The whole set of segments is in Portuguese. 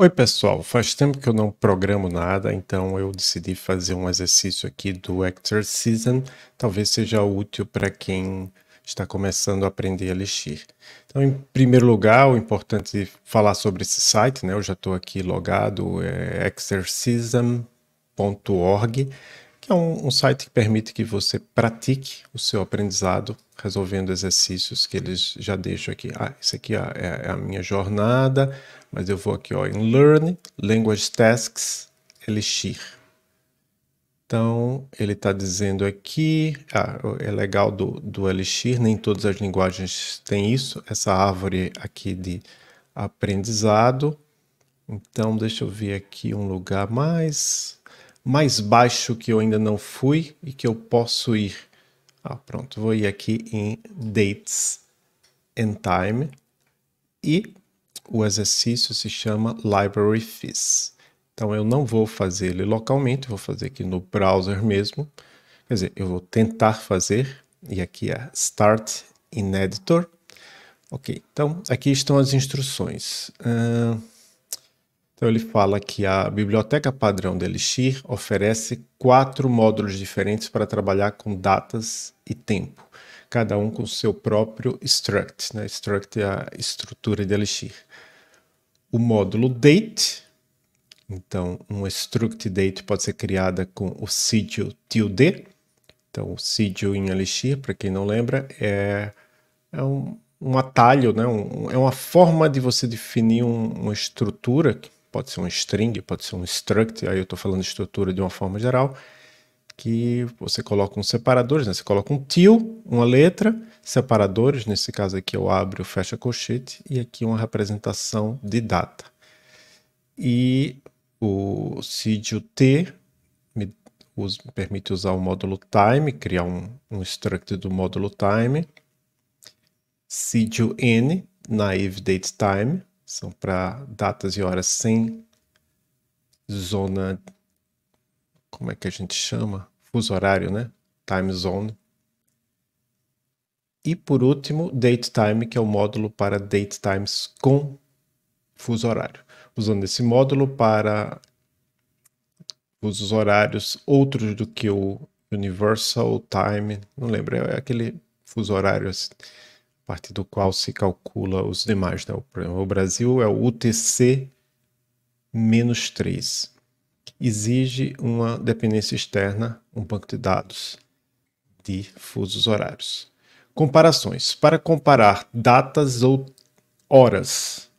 Oi, pessoal. Faz tempo que eu não programo nada, então eu decidi fazer um exercício aqui do Exercism. Talvez seja útil para quem está começando a aprender Elixir. Então, em primeiro lugar, o importante é falar sobre esse site, né? Eu já estou aqui logado, é exercism.org é um, um, site que permite que você pratique o seu aprendizado resolvendo exercícios que eles já deixam aqui. Ah, isso aqui é, é, a minha jornada, mas eu vou aqui ó, em Learn, Language Tasks, Elixir. Então, ele está dizendo aqui, ah, é legal do, do Elixir, nem todas as linguagens têm isso, essa árvore aqui de aprendizado. Então, deixa eu ver aqui um lugar mais mais baixo que eu ainda não fui e que eu posso ir. Ah, pronto, vou ir aqui em Dates and Time e o exercício se chama Library Fees. Então eu não vou fazer ele localmente, vou fazer aqui no browser mesmo. Quer dizer, eu vou tentar fazer e aqui é Start in Editor. Ok, então aqui estão as instruções. Uh... Então ele fala que a biblioteca padrão de Elixir oferece quatro módulos diferentes para trabalhar com datas e tempo, cada um com seu próprio struct, né? struct é a estrutura de Elixir. O módulo date, então um struct date pode ser criada com o sítio tilde, então o sigil em Elixir, para quem não lembra, é, é um, um atalho, né? Um, é uma forma de você definir um, uma estrutura pode ser um string, pode ser um struct, aí eu estou falando de estrutura de uma forma geral, que você coloca uns separadores, né? você coloca um til, uma letra, separadores, nesse caso aqui eu abro e fecho a colchete, e aqui uma representação de data. E o sídio T me, permite usar o módulo time, criar um, um struct do módulo time, sídio N, naive date time, são para datas e horas sem zona. Como é que a gente chama? Fuso horário, né? Time zone. E por último, date time, que é o módulo para date times com fuso horário. Usando esse módulo para os horários outros do que o Universal Time, não lembro, é aquele fuso horário assim a partir do qual se calcula os demais. Né? O Brasil é o UTC menos 3. Exige uma dependência externa, um banco de dados de fusos horários. Comparações. Para comparar datas ou horas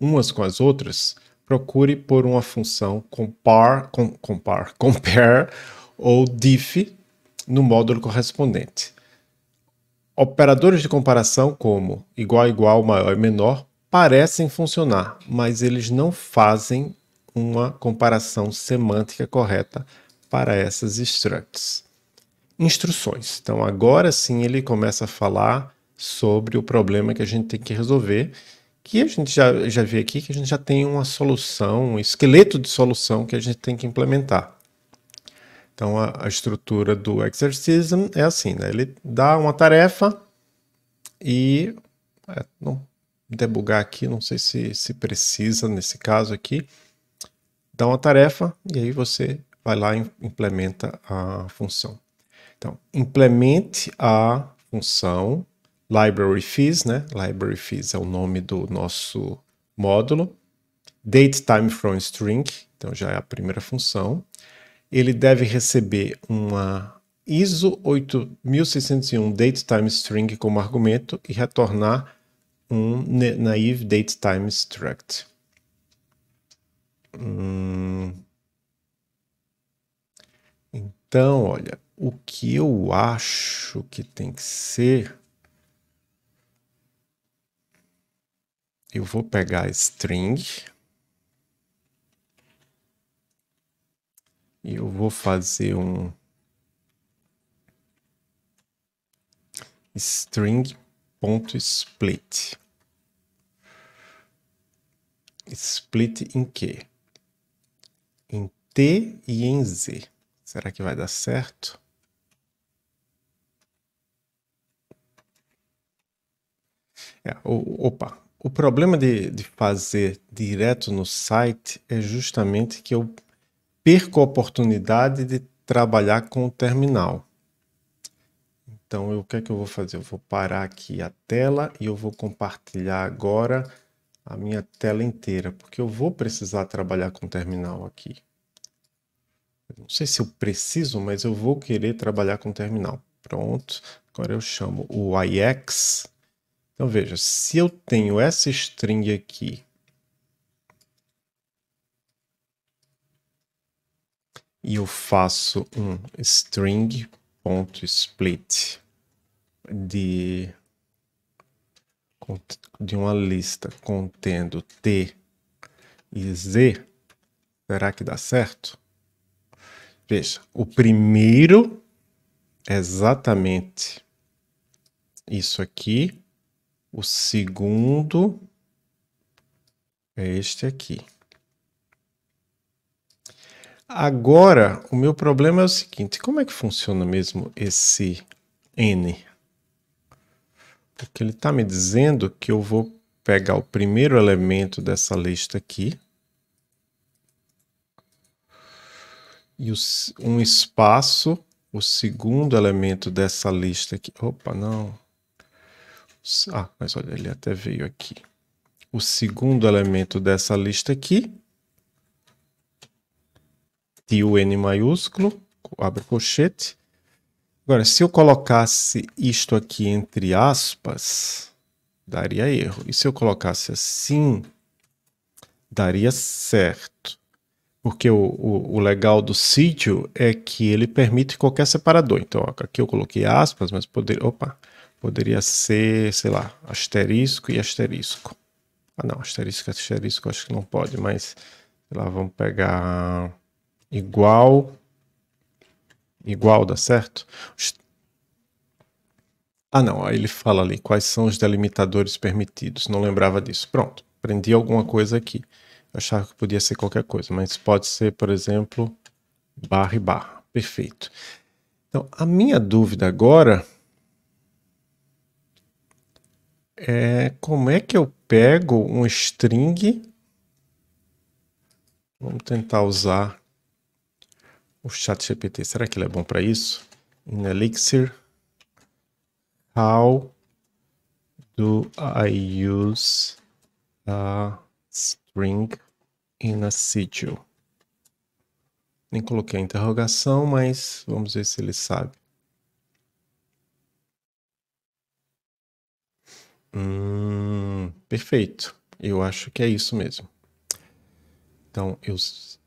umas com as outras, procure por uma função compare, com, compare, compare ou diff no módulo correspondente. Operadores de comparação como igual, igual, maior e menor parecem funcionar, mas eles não fazem uma comparação semântica correta para essas structs. Instruções. Então, agora sim ele começa a falar sobre o problema que a gente tem que resolver, que a gente já, já vê aqui que a gente já tem uma solução, um esqueleto de solução que a gente tem que implementar. Então a, a estrutura do exercism é assim, né? Ele dá uma tarefa e é, não debugar aqui, não sei se se precisa nesse caso aqui. Dá uma tarefa e aí você vai lá e implementa a função. Então, implemente a função library fees, né? Library fees é o nome do nosso módulo. Date time from string, então já é a primeira função ele deve receber uma ISO 8601 time String como argumento e retornar um naive time struct. Hum. Então, olha, o que eu acho que tem que ser. Eu vou pegar string, E eu vou fazer um string.split. Split em quê? Em T e em Z. Será que vai dar certo? É, o, opa, o problema de, de fazer direto no site é justamente que eu perco a oportunidade de trabalhar com o terminal. Então, eu, o que é que eu vou fazer? Eu vou parar aqui a tela e eu vou compartilhar agora a minha tela inteira, porque eu vou precisar trabalhar com o terminal aqui. Não sei se eu preciso, mas eu vou querer trabalhar com o terminal. Pronto, agora eu chamo o IX. Então veja, se eu tenho essa string aqui e eu faço um string.split de, de uma lista contendo T e Z, será que dá certo? Veja, o primeiro é exatamente isso aqui, o segundo é este aqui. Agora, o meu problema é o seguinte: como é que funciona mesmo esse N? Porque ele está me dizendo que eu vou pegar o primeiro elemento dessa lista aqui e um espaço, o segundo elemento dessa lista aqui. Opa, não. Ah, mas olha, ele até veio aqui. O segundo elemento dessa lista aqui tio N maiúsculo, abre colchete. Agora, se eu colocasse isto aqui entre aspas, daria erro. E se eu colocasse assim, daria certo. Porque o, o, o legal do sítio é que ele permite qualquer separador. Então, aqui eu coloquei aspas, mas poderia... Opa! Poderia ser, sei lá, asterisco e asterisco. Ah, não, asterisco, e asterisco, acho que não pode, mas... Sei lá, vamos pegar igual, igual, dá certo? Ah não, aí ele fala ali quais são os delimitadores permitidos, não lembrava disso. Pronto, aprendi alguma coisa aqui. Eu achava que podia ser qualquer coisa, mas pode ser, por exemplo, barra e barra. Perfeito. Então, a minha dúvida agora é como é que eu pego um string. Vamos tentar usar o chat GPT, será que ele é bom para isso? In Elixir, how do I use a string in a sigil? Nem coloquei a interrogação, mas vamos ver se ele sabe. Hum, perfeito. Eu acho que é isso mesmo. Então, eu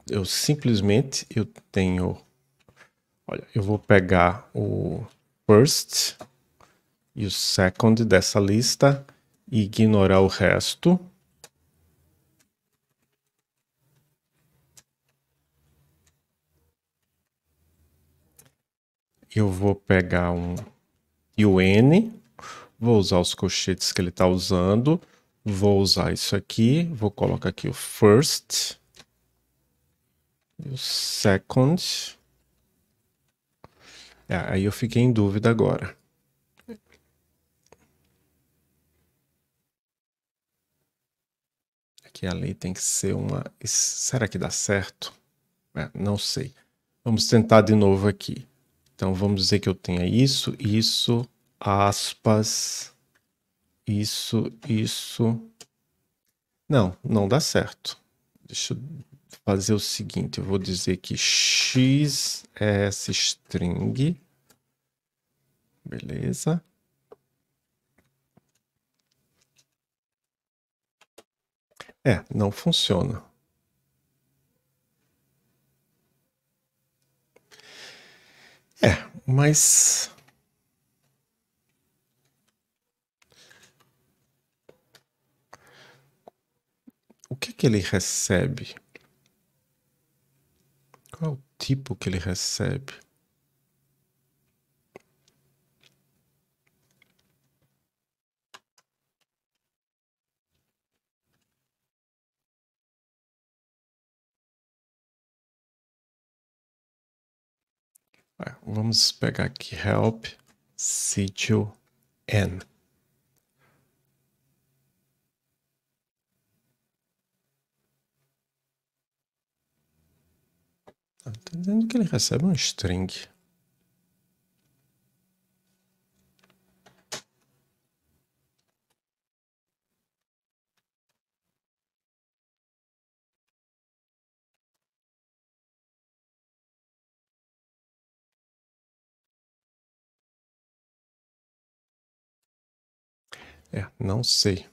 eu simplesmente eu tenho, olha, eu vou pegar o first e o second dessa lista e ignorar o resto. Eu vou pegar um UN, vou usar os colchetes que ele está usando, vou usar isso aqui, vou colocar aqui o first second. É, ah, aí eu fiquei em dúvida agora. Aqui a lei tem que ser uma. Será que dá certo? É, não sei. Vamos tentar de novo aqui. Então vamos dizer que eu tenha isso, isso, aspas, isso, isso. Não, não dá certo. Deixa eu fazer o seguinte, eu vou dizer que x é essa string, beleza? É, não funciona. É, mas o que, que ele recebe? tipo que ele recebe. É, vamos pegar aqui help sigil n. Tá dizendo que ele recebe um string. É, não sei.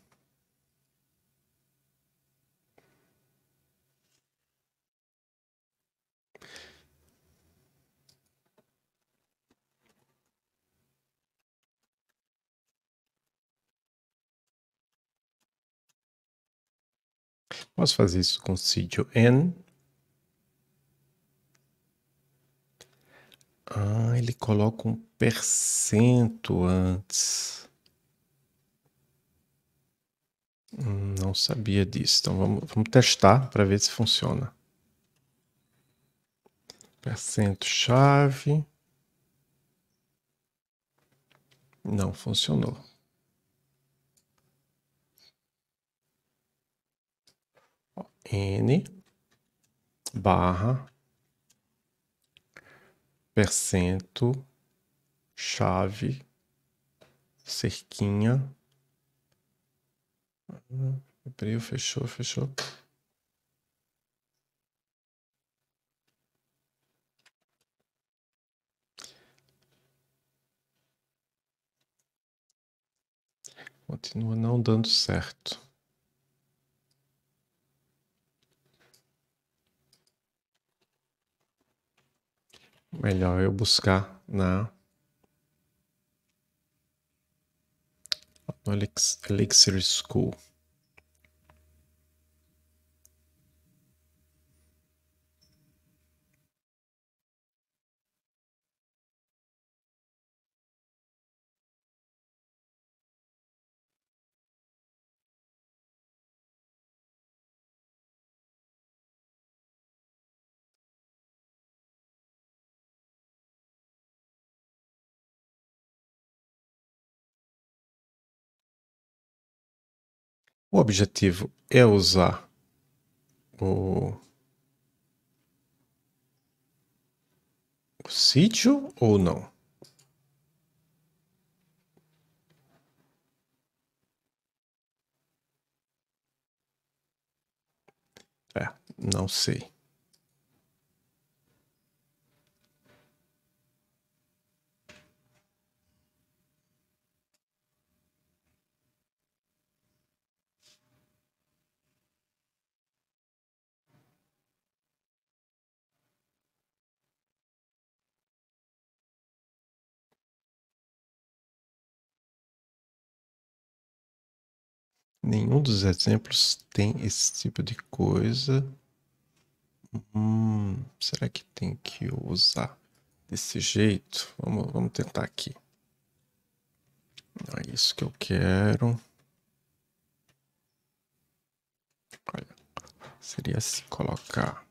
Posso fazer isso com sítio N. Ah, ele coloca um percento antes. Hum, não sabia disso. Então vamos, vamos testar para ver se funciona. Percento chave. Não funcionou. n barra percento chave cerquinha abriu fechou fechou continua não dando certo Melhor eu buscar na no Elixir School. O objetivo é usar o, o sítio ou não? É, não sei. Nenhum dos exemplos tem esse tipo de coisa. Hum, será que tem que usar desse jeito? Vamos, vamos tentar aqui. Não é isso que eu quero. Olha, seria se colocar.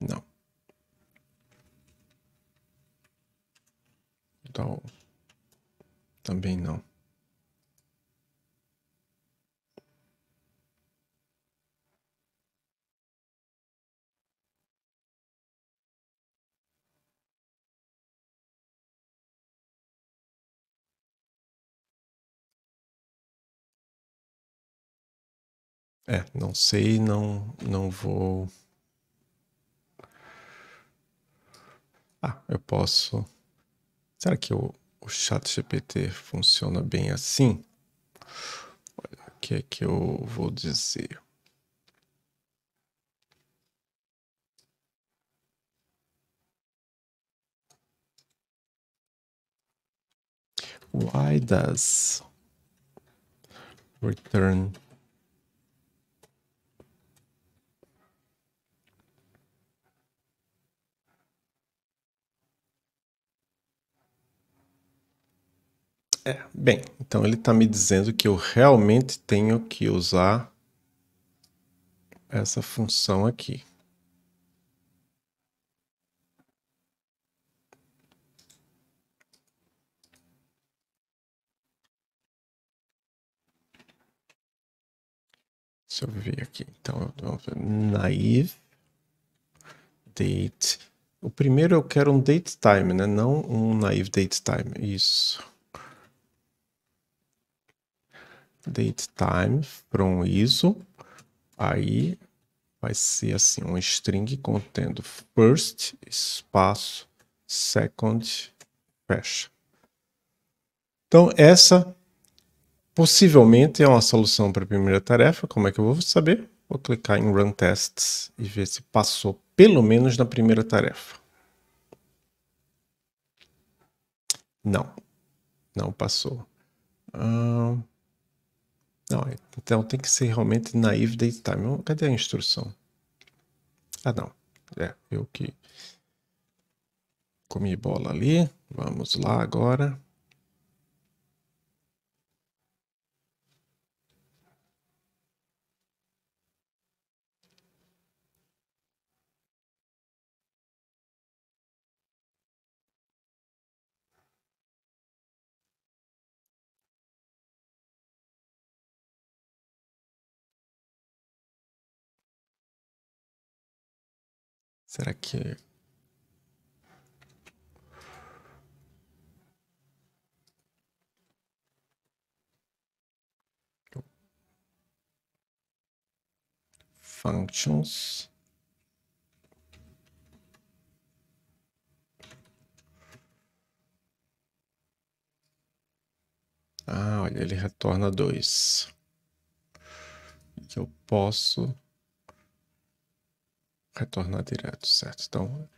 Não. Então. Também não. É, não sei, não, não vou. Ah, eu posso. Será que eu o chat GPT funciona bem assim? Olha, o que é que eu vou dizer? Why does return É, bem, então ele está me dizendo que eu realmente tenho que usar essa função aqui. Deixa eu ver aqui. Então, naive date. O primeiro eu quero um date time, né? Não um naive date time. Isso. date time from ISO, aí vai ser assim, um string contendo first, espaço, second, fecha. Então, essa possivelmente é uma solução para a primeira tarefa. Como é que eu vou saber? Vou clicar em Run Tests e ver se passou pelo menos na primeira tarefa. Não, não passou. Uh, não, então tem que ser realmente naive datetime. Cadê a instrução? Ah, não. É, eu que comi bola ali. Vamos lá agora. Será que. Functions. Ah, olha, ele retorna dois. Eu posso retornar direto, certo? Então,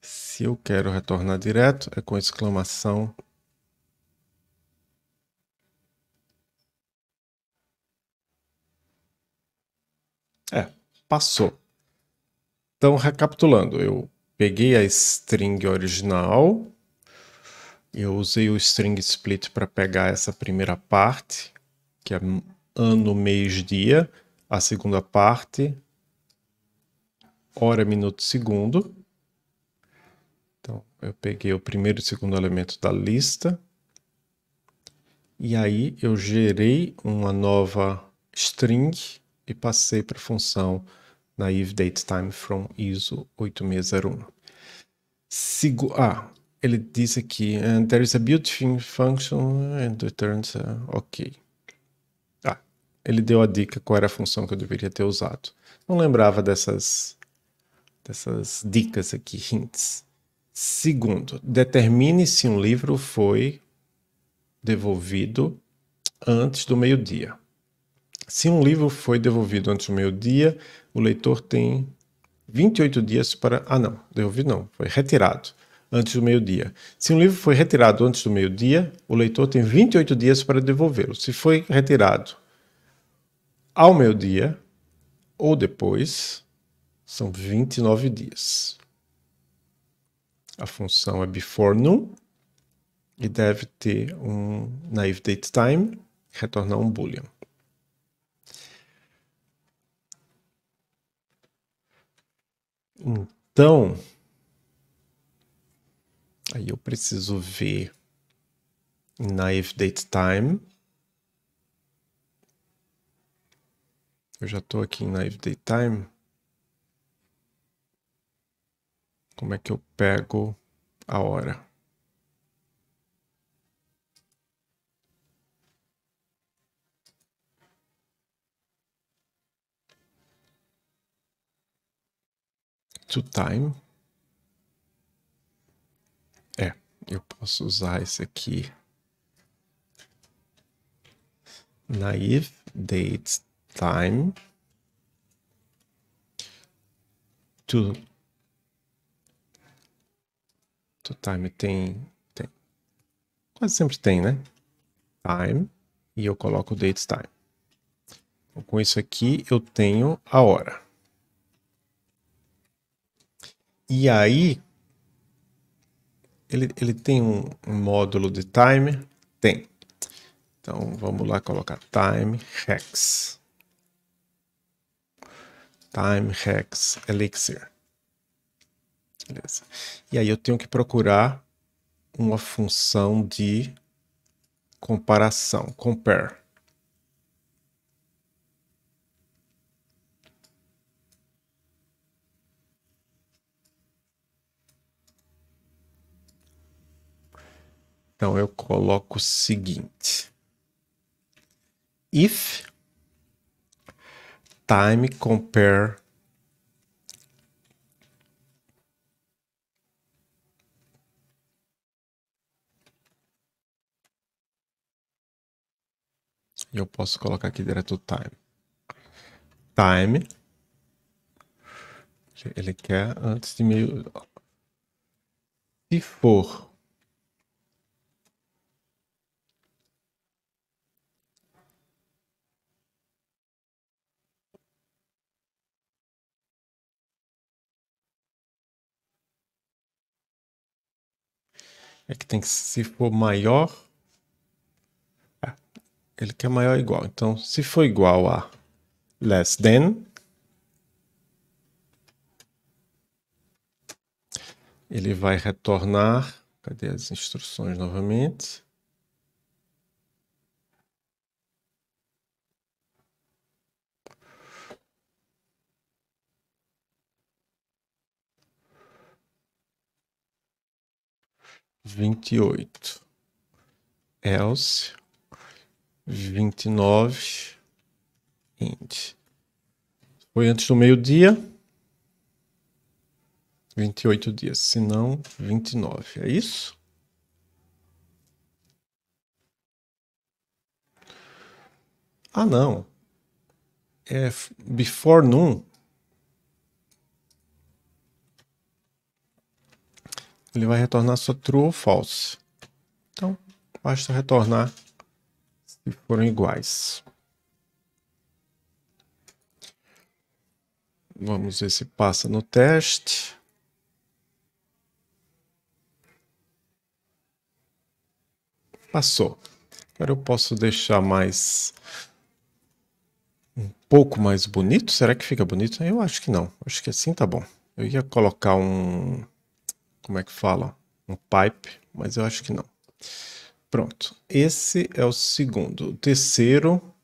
se eu quero retornar direto, é com exclamação. É, passou. Então, recapitulando, eu peguei a string original, eu usei o string split para pegar essa primeira parte, que é ano, mês, dia, a segunda parte, hora, minuto, segundo. Então, eu peguei o primeiro e segundo elemento da lista. E aí, eu gerei uma nova string e passei para a função naive time from ISO 8601. Sigo, ah, ele diz aqui, and there is a built-in function and returns, ok. Ah, ele deu a dica qual era a função que eu deveria ter usado. Não lembrava dessas dessas dicas aqui, hints. Segundo, determine se um livro foi devolvido antes do meio-dia. Se um livro foi devolvido antes do meio-dia, o leitor tem 28 dias para. Ah, não, devolvido não, foi retirado antes do meio-dia. Se um livro foi retirado antes do meio-dia, o leitor tem 28 dias para devolvê-lo. Se foi retirado ao meio-dia ou depois, são 29 dias. A função é before num e deve ter um naive date time, retornar um boolean. Então, aí eu preciso ver naive date time. Eu já estou aqui em naive date time. Como é que eu pego a hora? To time. É, eu posso usar esse aqui. Naive date time to do time tem, tem. Quase sempre tem, né? Time. E eu coloco o dates time. Então, com isso aqui eu tenho a hora. E aí, ele, ele tem um, um módulo de time? Tem. Então vamos lá colocar time hex. Time hex elixir. Beleza. E aí eu tenho que procurar uma função de comparação, compare. Então eu coloco o seguinte: if time compare E eu posso colocar aqui direto o time. Time. Ele quer antes de meio. Se for. É que tem que, se for maior ele quer maior ou igual. Então, se for igual a less than, ele vai retornar. Cadê as instruções novamente? Vinte e oito. Else 29, 20. Foi antes do meio-dia. 28 dias, se não 29. É isso? Ah, não. É before noon. Ele vai retornar só true ou false. Então, basta retornar e foram iguais. Vamos ver se passa no teste. Passou. Agora eu posso deixar mais um pouco mais bonito. Será que fica bonito? Eu acho que não. Acho que assim tá bom. Eu ia colocar um como é que fala? Um pipe, mas eu acho que não. Pronto, esse é o segundo. O terceiro,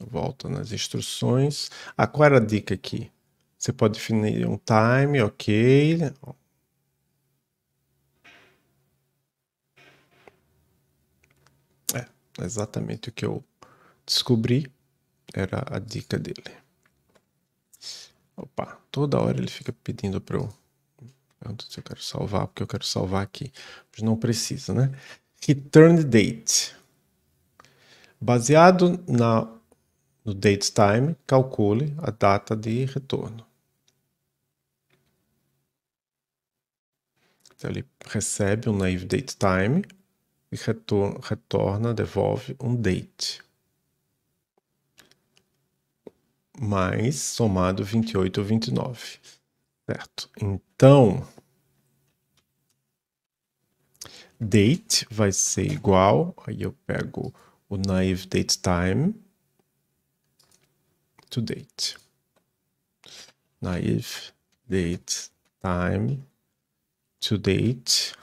volta nas instruções. Ah, qual era a dica aqui? Você pode definir um time, ok. É, exatamente o que eu descobri era a dica dele. Opa, toda hora ele fica pedindo para eu eu quero salvar porque eu quero salvar aqui. Mas não precisa, né? Return date. Baseado na, no date time, calcule a data de retorno. Então, ele recebe um naive date time e retor retorna, devolve um date. Mais somado 28 ou 29. Certo. Então, date vai ser igual, aí eu pego o naive date time to date. Naive date time to date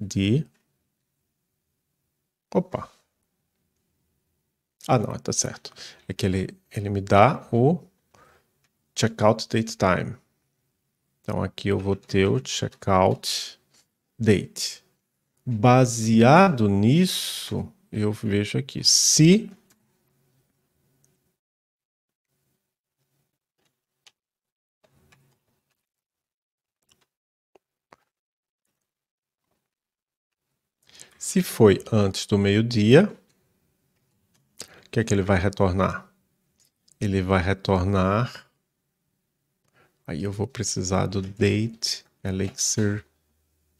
de opa ah não é, tá certo é que ele ele me dá o checkout date time então aqui eu vou ter o checkout date. Baseado nisso, eu vejo aqui se Se foi antes do meio-dia, o que é que ele vai retornar? Ele vai retornar Aí eu vou precisar do date elixir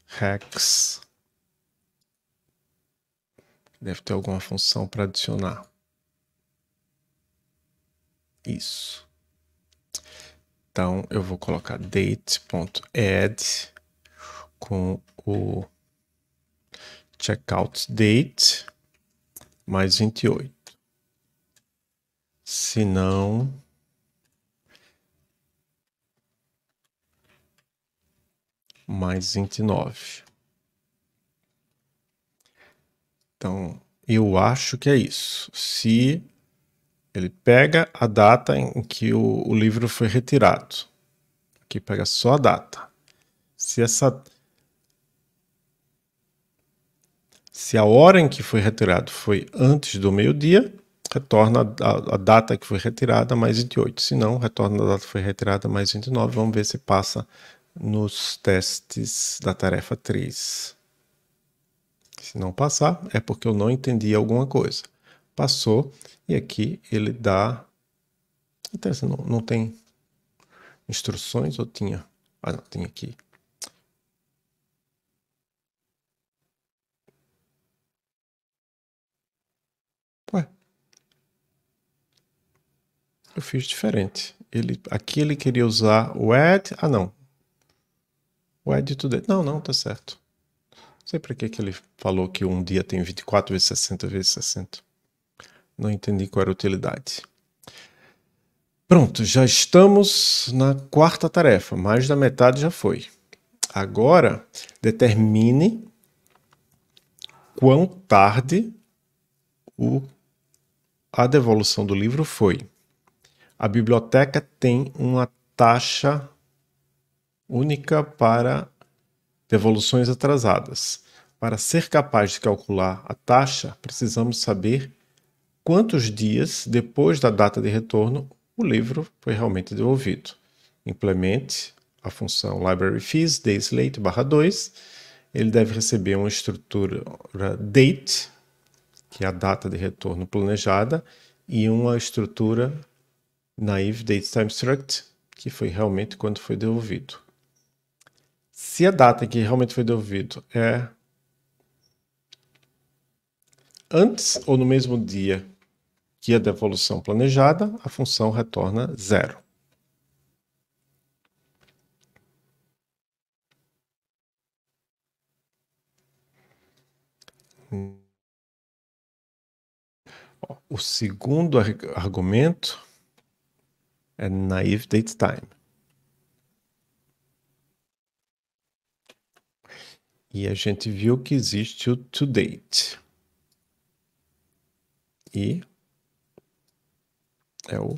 hex. Deve ter alguma função para adicionar. Isso. Então eu vou colocar date.add com o checkout date mais 28. Se não, mais 29. Então, eu acho que é isso. Se ele pega a data em que o, o livro foi retirado. Aqui pega só a data. Se essa se a hora em que foi retirado foi antes do meio-dia, retorna a, a, data que foi retirada mais 28. Se não, retorna a data que foi retirada mais 29. Vamos ver se passa nos testes da tarefa 3. Se não passar, é porque eu não entendi alguma coisa. Passou, e aqui ele dá... Interessante, não, não tem instruções ou tinha? Ah, não, tem aqui. Ué. Eu fiz diferente. Ele, aqui ele queria usar o add. Ah, não o edito dele. Não, não, tá certo. Não sei para que, que ele falou que um dia tem 24 vezes 60 vezes 60. Não entendi qual era a utilidade. Pronto, já estamos na quarta tarefa. Mais da metade já foi. Agora, determine quão tarde o, a devolução do livro foi. A biblioteca tem uma taxa única para devoluções atrasadas. Para ser capaz de calcular a taxa, precisamos saber quantos dias depois da data de retorno o livro foi realmente devolvido. Implemente a função library fees barra 2. Ele deve receber uma estrutura date, que é a data de retorno planejada, e uma estrutura naive date time struct, que foi realmente quando foi devolvido. Se a data que realmente foi devolvido é antes ou no mesmo dia que a devolução planejada, a função retorna zero. O segundo argumento é naive date time. E a gente viu que existe o to date. E é o.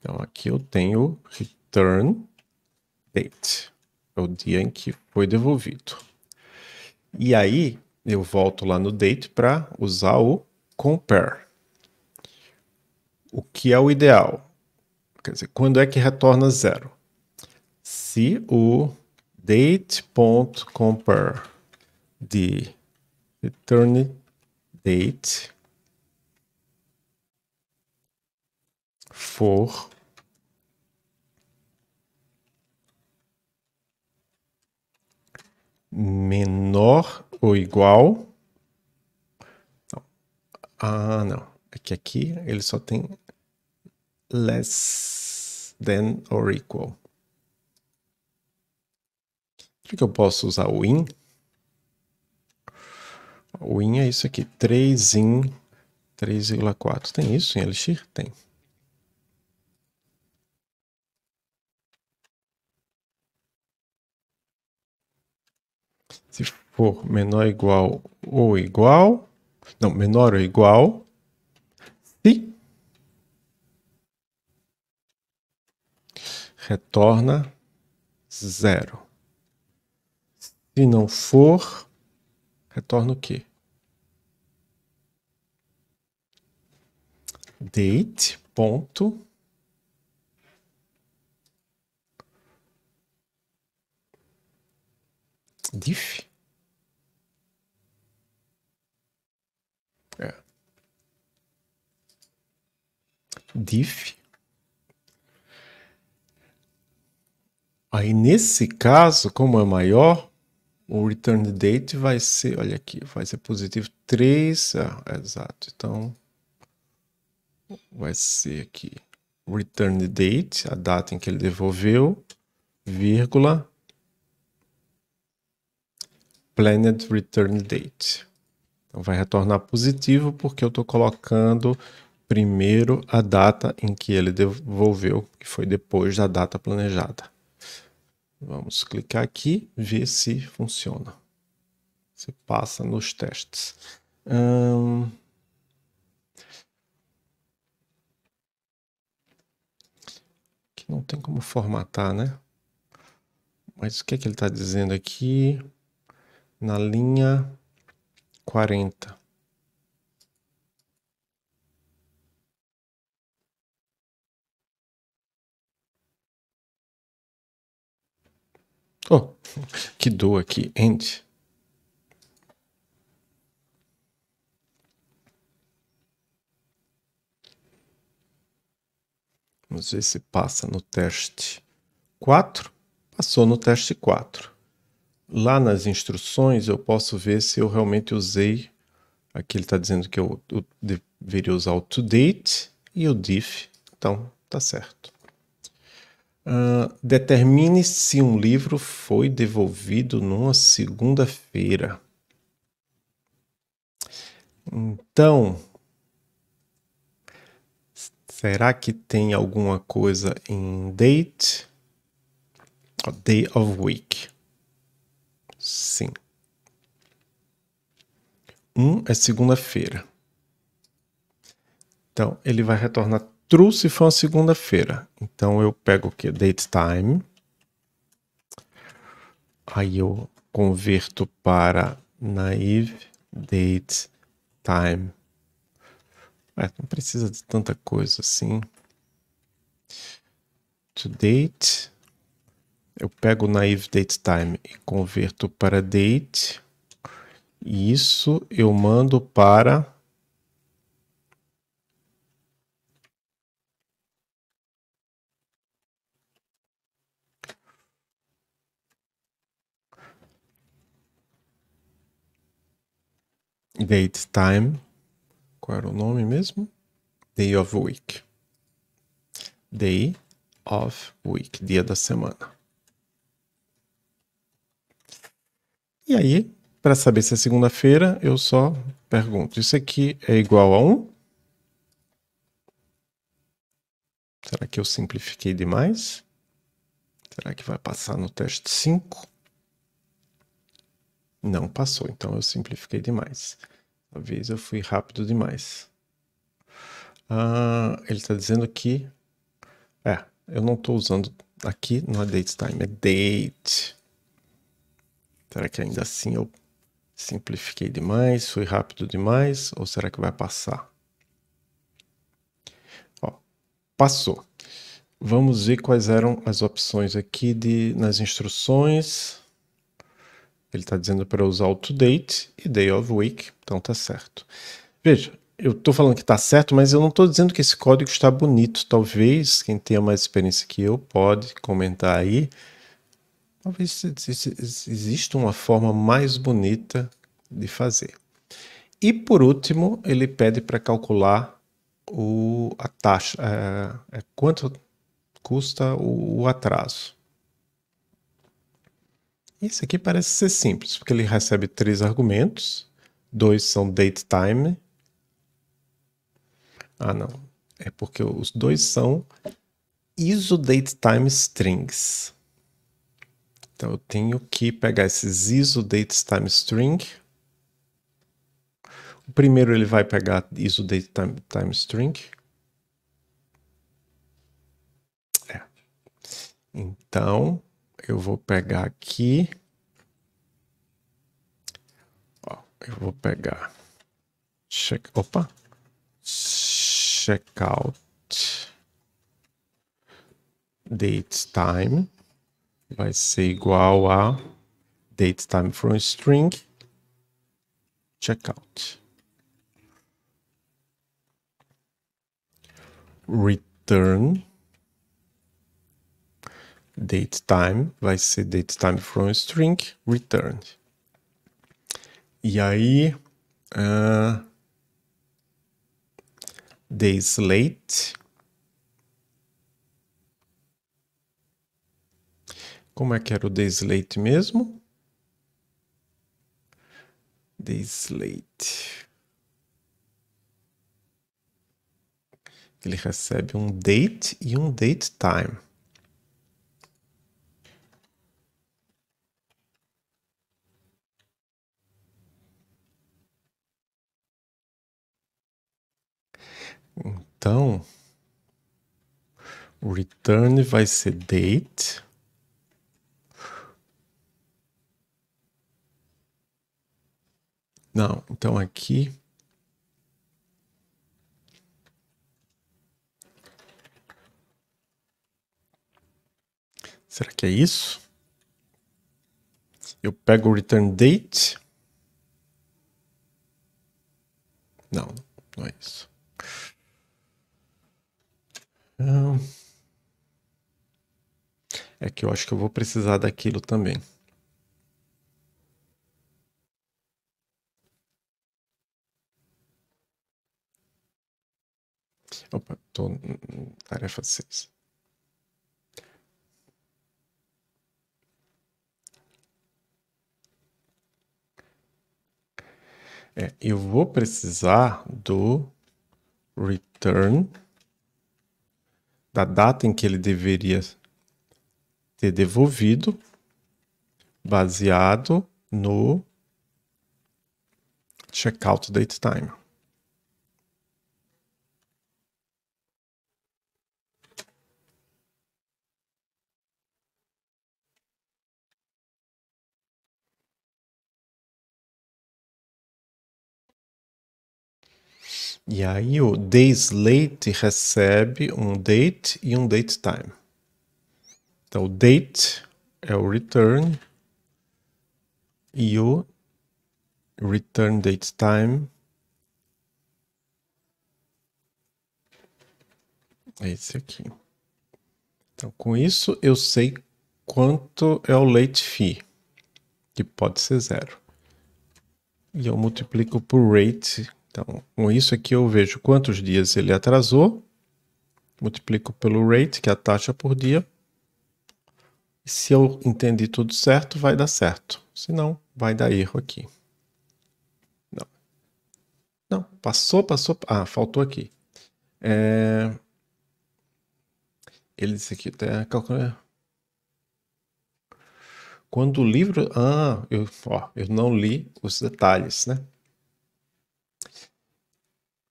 Então aqui eu tenho return date, é o dia em que foi devolvido. E aí eu volto lá no date para usar o compare. O que é o ideal? Quer dizer, quando é que retorna zero? se o date.compare de return date for menor ou igual não. ah não é que aqui ele só tem less than or equal que, que eu posso usar? O in? O in é isso aqui, 3 in 3,4. Tem isso em Elixir? Tem. Se for menor ou igual ou igual, não, menor ou igual, se retorna zero. Se não for, retorna o quê? Date, ponto. Diff. É. Diff. Aí, nesse caso, como é maior, o return date vai ser, olha aqui, vai ser positivo 3, ah, é exato, então vai ser aqui, return date, a data em que ele devolveu, vírgula, planned return date. Então vai retornar positivo porque eu estou colocando primeiro a data em que ele devolveu, que foi depois da data planejada. Vamos clicar aqui, ver se funciona. Se passa nos testes. Hum... Aqui não tem como formatar, né? Mas o que, é que ele está dizendo aqui? Na linha 40. Oh, que dor aqui, end. Vamos ver se passa no teste 4. Passou no teste 4. Lá nas instruções eu posso ver se eu realmente usei. Aqui ele está dizendo que eu, eu deveria usar o to date e o diff. Então, tá certo. Uh, determine se um livro foi devolvido numa segunda-feira. Então, será que tem alguma coisa em date? day of week. Sim. Um é segunda-feira. Então, ele vai retornar true se for uma segunda-feira. Então eu pego o que? Date time. Aí eu converto para naive date time. É, não precisa de tanta coisa assim. To date. Eu pego o naive date time e converto para date. E isso eu mando para Date Time. Qual era o nome mesmo? Day of Week. Day of Week, dia da semana. E aí, para saber se é segunda-feira, eu só pergunto: isso aqui é igual a 1? Será que eu simplifiquei demais? Será que vai passar no teste 5? Não passou, então eu simplifiquei demais. Talvez eu fui rápido demais. Ah, ele está dizendo que... É, eu não estou usando aqui, não é date time, é date. Será que ainda assim eu simplifiquei demais, fui rápido demais, ou será que vai passar? Ó, passou. Vamos ver quais eram as opções aqui de, nas instruções. Ele está dizendo para usar o to date e day of week, então tá certo. Veja, eu estou falando que está certo, mas eu não estou dizendo que esse código está bonito. Talvez quem tenha mais experiência que eu pode comentar aí. Talvez exista uma forma mais bonita de fazer. E por último, ele pede para calcular o, a taxa, é, é, quanto custa o, o atraso. Isso aqui parece ser simples, porque ele recebe três argumentos. Dois são date time. Ah, não. É porque os dois são ISO date time strings. Então eu tenho que pegar esses ISO date time string. O primeiro ele vai pegar ISO date time, time string. É. Então, eu vou pegar aqui. Ó, eu vou pegar. Check, opa! Checkout date time vai ser igual a date time from string checkout. Return DateTime vai ser time from string returned E aí, uh, ah, DaySlate. Como é que era o DaySlate mesmo? DaySlate. Ele recebe um date e um date time. Então, o return vai ser date. Não, então aqui Será que é isso? Eu pego o return date? Não, não é isso. É que eu acho que eu vou precisar daquilo também. Opa, tô tarefa 6. É, eu vou precisar do return da data em que ele deveria ter devolvido, baseado no checkout date time. E aí o days late recebe um date e um date time. Então o date é o return e o return date time é esse aqui. Então com isso eu sei quanto é o late fee, que pode ser zero. E eu multiplico por rate então, com isso aqui eu vejo quantos dias ele atrasou, multiplico pelo rate, que é a taxa por dia. Se eu entendi tudo certo, vai dar certo. Se não, vai dar erro aqui. Não. Não, passou, passou. Ah, faltou aqui. É... Ele disse aqui, até calcular. Quando o livro. Ah, eu, ó, eu não li os detalhes, né?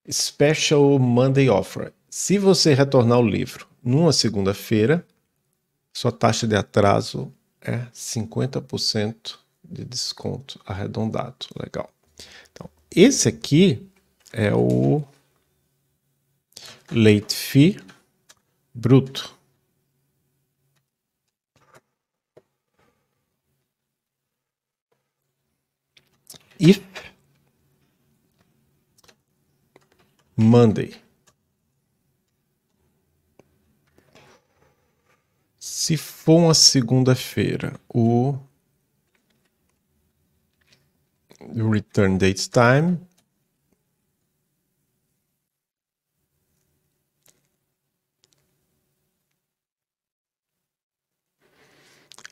Special Monday Offer. Se você retornar o livro numa segunda-feira, sua taxa de atraso é 50% de desconto arredondado. Legal. Então, esse aqui é o late fee bruto. If Monday. Se for uma segunda-feira, o return date time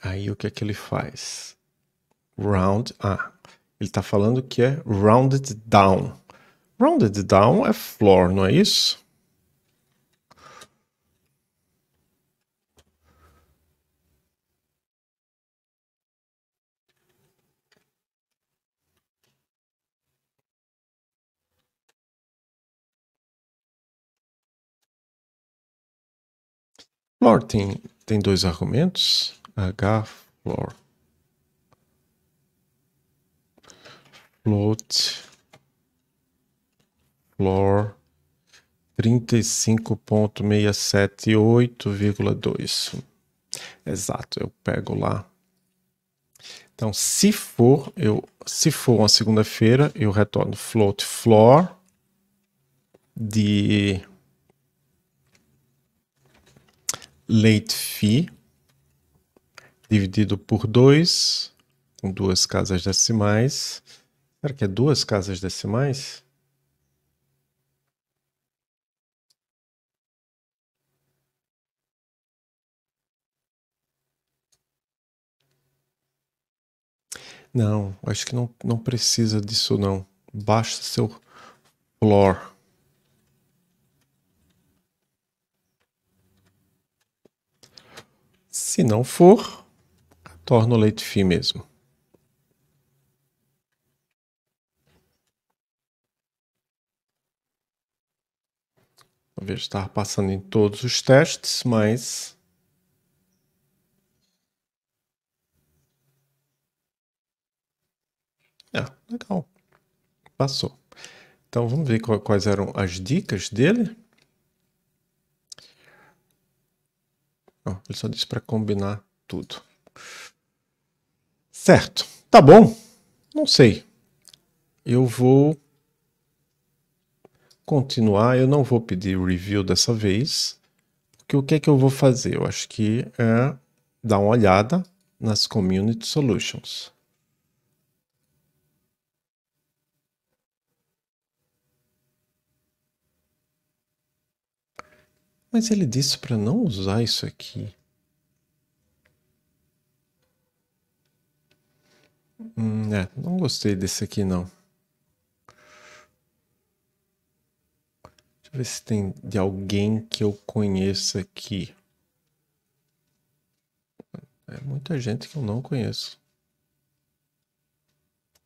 Aí o que é que ele faz? Round. Ah, ele está falando que é rounded down. Rounded down é floor, não é isso? Floor tem, tem dois argumentos, h floor. Float floor 35.678,2. Exato, eu pego lá. Então, se for, eu, se for uma segunda-feira, eu retorno float floor de late fee dividido por 2, com duas casas decimais. Será que é duas casas decimais? Não, acho que não, não precisa disso não. Basta seu floor. Se não for, torna o leite fim mesmo. Talvez estar passando em todos os testes, mas É, legal. Passou. Então vamos ver quais eram as dicas dele. Oh, ele só disse para combinar tudo. Certo. Tá bom. Não sei. Eu vou continuar. Eu não vou pedir review dessa vez. Porque o que é que eu vou fazer? Eu acho que é dar uma olhada nas Community Solutions. Mas ele disse para não usar isso aqui. Hum, é, não gostei desse aqui não. Deixa eu ver se tem de alguém que eu conheça aqui. É muita gente que eu não conheço.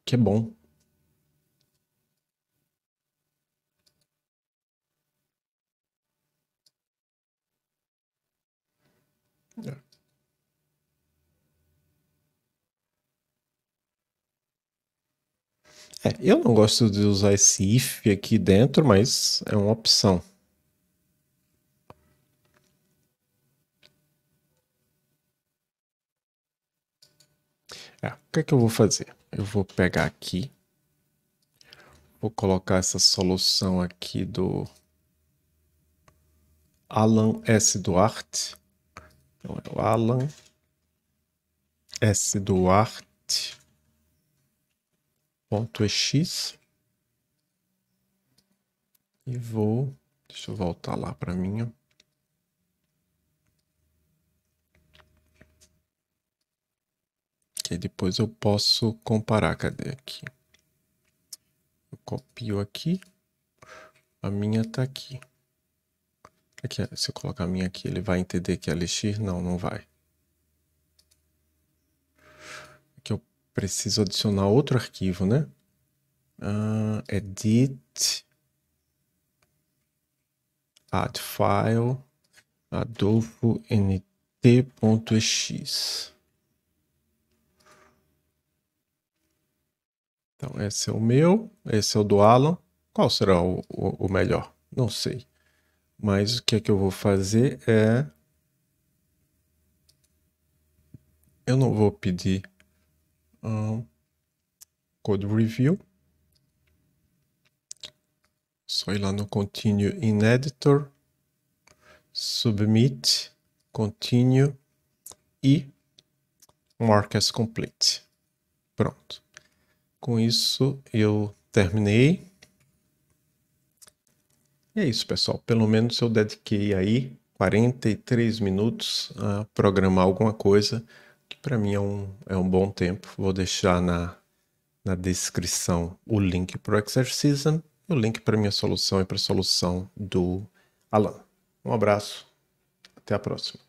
Que é bom. É, eu não gosto de usar esse if aqui dentro, mas é uma opção. É, o que é que eu vou fazer? Eu vou pegar aqui, vou colocar essa solução aqui do Alan S. Duarte. Então é o Alan S. Duarte .ex é e vou, deixa eu voltar lá para minha. Que depois eu posso comparar, cadê aqui? Eu copio aqui, a minha tá aqui. Aqui, se eu colocar a minha aqui, ele vai entender que é LX? Não, não vai. preciso adicionar outro arquivo, né? Uh, edit, add file, adolfo nt.ex. Então, esse é o meu, esse é o do Alan. Qual será o, o, o melhor? Não sei. Mas o que é que eu vou fazer é... Eu não vou pedir code review. Só ir lá no continue in editor, submit, continue e mark as complete. Pronto. Com isso eu terminei. E é isso, pessoal. Pelo menos eu dediquei aí 43 minutos a programar alguma coisa para mim é um, é um bom tempo. Vou deixar na, na descrição o link para o Exercism e o link para minha solução e para a solução do Alan. Um abraço, até a próxima.